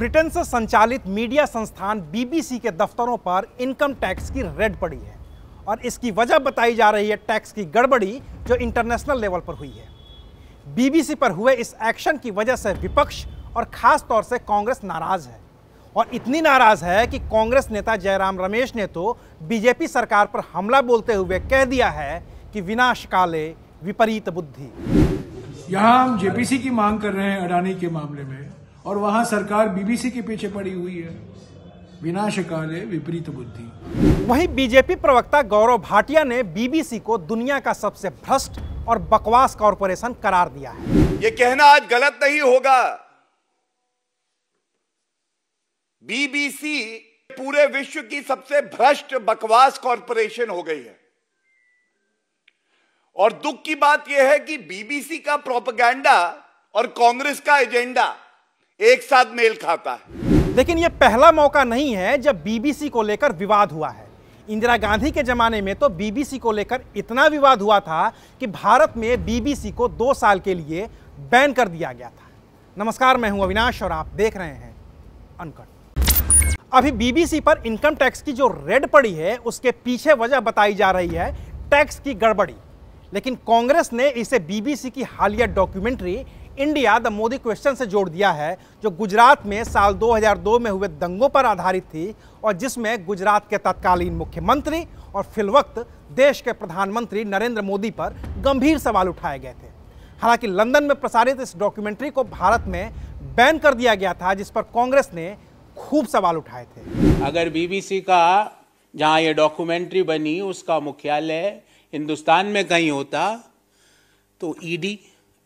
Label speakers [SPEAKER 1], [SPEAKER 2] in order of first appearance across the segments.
[SPEAKER 1] Britain से संचालित media संस्थान बीबीसी के दफ्तरों पर इनकम टैक्स की रेड पड़ी है और इसकी वजह बताई जा रही है टैक्स की गड़बड़ी जो इंटरनेशनल लेवल पर हुई है बीबीसी पर हुए इस एक्शन की वजह से विपक्ष और ख़ास तौर से कांग्रेस नाराज़ है और इतनी नाराज़ है कि कांग्रेस नेता जयराम रमेश ने तो बीजेपी सरकार पर हमला बोलते हुए कह दिया है कि विनाश काले विपरीत बुद्धि यहाँ हम जेपीसी
[SPEAKER 2] की मांग कर रहे हैं अडानी के मामले में
[SPEAKER 1] और वहां सरकार बीबीसी के पीछे पड़ी हुई है विनाश
[SPEAKER 2] काले विपरीत बुद्धि
[SPEAKER 1] वहीं बीजेपी प्रवक्ता गौरव भाटिया ने बीबीसी को दुनिया का सबसे भ्रष्ट और बकवास कॉरपोरेशन करार दिया है ये कहना आज गलत नहीं होगा बीबीसी पूरे विश्व की सबसे भ्रष्ट बकवास कॉरपोरेशन हो गई है और दुख की बात यह है कि बीबीसी का प्रोपगैंडा और कांग्रेस का एजेंडा एक साथ मेल खाता है लेकिन यह पहला मौका नहीं है जब बीबीसी को लेकर विवाद हुआ है इंदिरा गांधी के ज़माने में तो बीबीसी को लेकर इतना विवाद हुआ था कि भारत में बीबीसी को दो साल के लिए बैन कर दिया गया था नमस्कार मैं हूं अविनाश और आप देख रहे हैं अनकट अभी बीबीसी पर इनकम टैक्स की जो रेड पड़ी है उसके पीछे वजह बताई जा रही है टैक्स की गड़बड़ी लेकिन कांग्रेस ने इसे बीबीसी की हालिया documentary India the Modi question से जोड़ दिया है जो गुजरात में साल 2002 में हुए दंगों पर आधारित थी और जिसमें गुजरात के तत्कालीन मुख्यमंत्री और फिलवक्त देश के प्रधानमंत्री नरेंद्र मोदी पर गंभीर सवाल उठाए गए थे हालांकि लंदन में प्रसारित इस डॉक्यूमेंट्री को भारत में बैन कर दिया गया था जिस पर कांग्रेस ने खूब सवाल उठाए थे
[SPEAKER 2] अगर बीबीसी का जहां ये डॉक्यूमेंट्री बनी उसका मुख्यालय हिंदुस्तान में कहीं होता तो ईडी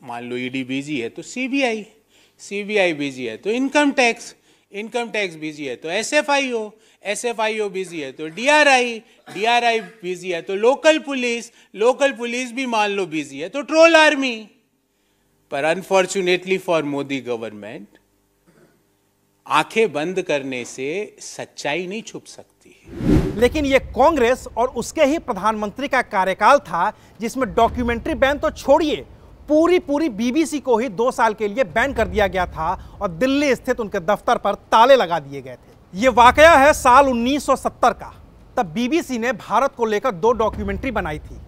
[SPEAKER 2] मान लो ईडी e बिजी है तो सीबीआई सीबीआई बिजी है तो income tax income tax busy है तो S F I O S F I O busy है तो D R I D R I busy है तो लोकल पुलिस लोकल पुलिस भी मान लो बिजी है तो ट्रोल आर्मी पर अनफॉर्चुनेटली फॉर मोदी गवर्नमेंट आंखें बंद करने से सच्चाई नहीं छुप सकती
[SPEAKER 1] है लेकिन ये कांग्रेस और उसके ही प्रधानमंत्री का कार्यकाल था जिसमें डॉक्यूमेंट्री बैन तो छोड़िए पूरी पूरी बीबीसी को ही दो साल के लिए बैन कर दिया गया था और दिल्ली स्थित उनके दफ्तर पर ताले लगा दिए गए थे ये वाकया है साल 1970 का तब बीबीसी ने भारत को लेकर दो डॉक्यूमेंट्री बनाई थी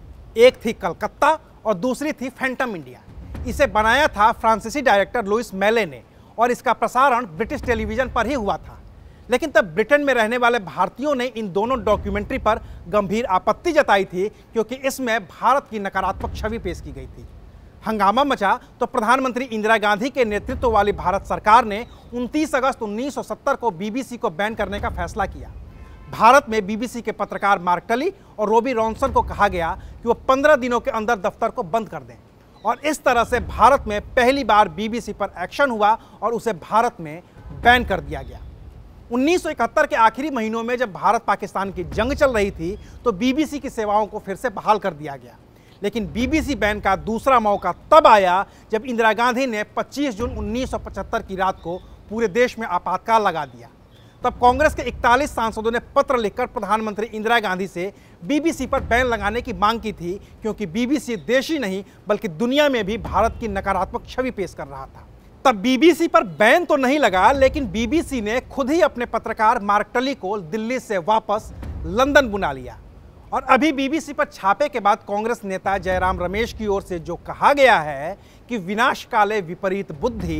[SPEAKER 1] एक थी कलकत्ता और दूसरी थी फैंटम इंडिया इसे बनाया था फ्रांसीसी डायरेक्टर लुइस मेले ने और इसका प्रसारण ब्रिटिश टेलीविजन पर ही हुआ था लेकिन तब ब्रिटेन में रहने वाले भारतीयों ने इन दोनों डॉक्यूमेंट्री पर गंभीर आपत्ति जताई थी क्योंकि इसमें भारत की नकारात्मक छवि पेश की गई थी हंगामा मचा तो प्रधानमंत्री इंदिरा गांधी के नेतृत्व वाली भारत सरकार ने 29 अगस्त 1970 को बीबीसी को बैन करने का फैसला किया भारत में बीबीसी के पत्रकार मार्क टली और रोबी रॉन्सन को कहा गया कि वो 15 दिनों के अंदर दफ्तर को बंद कर दें और इस तरह से भारत में पहली बार बीबीसी पर एक्शन हुआ और उसे भारत में बैन कर दिया गया 1971 के आखिरी महीनों में जब भारत पाकिस्तान की जंग चल रही थी तो बीबीसी की सेवाओं को फिर से बहाल कर दिया गया लेकिन बीबीसी बैन का दूसरा मौका तब आया जब इंदिरा गांधी ने 25 जून 1975 की रात को पूरे देश में आपातकाल लगा दिया तब कांग्रेस के 41 सांसदों ने पत्र लिखकर प्रधानमंत्री इंदिरा गांधी से बीबीसी पर बैन लगाने की मांग की थी क्योंकि बीबीसी देश ही नहीं बल्कि दुनिया में भी भारत की नकारात्मक छवि पेश कर रहा था तब बीबीसी पर बैन तो नहीं लगा लेकिन बीबीसी ने खुद ही अपने पत्रकार मार्क टली को दिल्ली से वापस लंदन बुला लिया और अभी बीबीसी पर छापे के बाद कांग्रेस नेता जयराम रमेश की ओर से जो कहा गया है कि विनाश काले विपरीत बुद्धि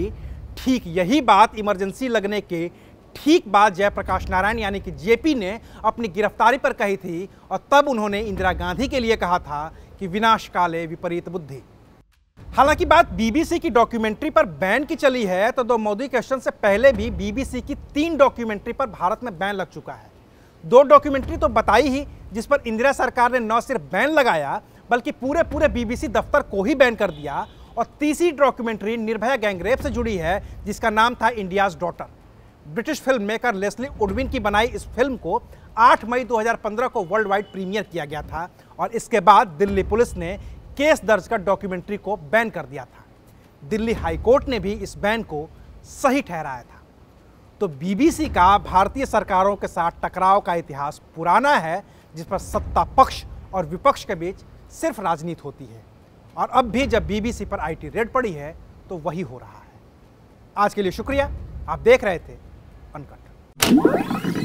[SPEAKER 1] ठीक यही बात इमरजेंसी लगने के ठीक बात जयप्रकाश नारायण यानी कि जेपी ने अपनी गिरफ्तारी पर कही थी और तब उन्होंने इंदिरा गांधी के लिए कहा था कि विनाश काले विपरीत बुद्धि हालांकि बात बीबीसी की डॉक्यूमेंट्री पर बैन की चली है तो दो मोदी क्वेश्चन से पहले भी बीबीसी की तीन डॉक्यूमेंट्री पर भारत में बैन लग चुका है दो डॉक्यूमेंट्री तो बताई ही जिस पर इंदिरा सरकार ने न सिर्फ बैन लगाया बल्कि पूरे पूरे बीबीसी दफ्तर को ही बैन कर दिया और तीसरी डॉक्यूमेंट्री निर्भया गैंगरेप से जुड़ी है जिसका नाम था India's daughter British film maker Leslie Udwin की बनाई इस फिल्म को 8 मई 2015 को वर्ल्ड वाइड प्रीमियर किया गया था और इसके बाद दिल्ली पुलिस ने केस दर्ज कर डॉक्यूमेंट्री को बैन कर दिया था दिल्ली हाईकोर्ट ने भी इस बैन को सही ठहराया था तो बीबीसी का भारतीय सरकारों के साथ टकराव का इतिहास पुराना है जिस पर सत्ता पक्ष और विपक्ष के बीच सिर्फ राजनीति होती है और अब भी जब बीबीसी पर आईटी रेड पड़ी है तो वही हो रहा है आज के लिए शुक्रिया आप देख रहे थे अनकट